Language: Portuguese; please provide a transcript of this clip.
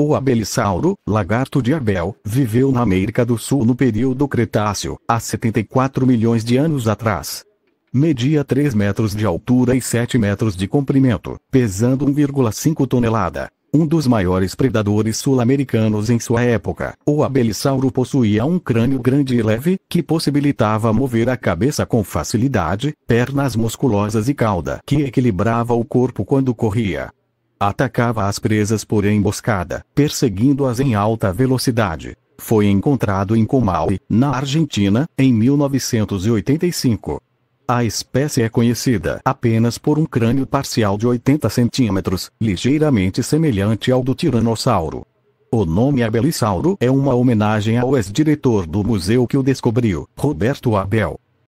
O abelisauro, lagarto de Abel, viveu na América do Sul no período Cretáceo, há 74 milhões de anos atrás. Media 3 metros de altura e 7 metros de comprimento, pesando 1,5 tonelada. Um dos maiores predadores sul-americanos em sua época, o abelisauro possuía um crânio grande e leve, que possibilitava mover a cabeça com facilidade, pernas musculosas e cauda que equilibrava o corpo quando corria. Atacava as presas por emboscada, perseguindo-as em alta velocidade. Foi encontrado em Comaui, na Argentina, em 1985. A espécie é conhecida apenas por um crânio parcial de 80 centímetros, ligeiramente semelhante ao do tiranossauro. O nome Abelisauro é uma homenagem ao ex-diretor do museu que o descobriu, Roberto Abel.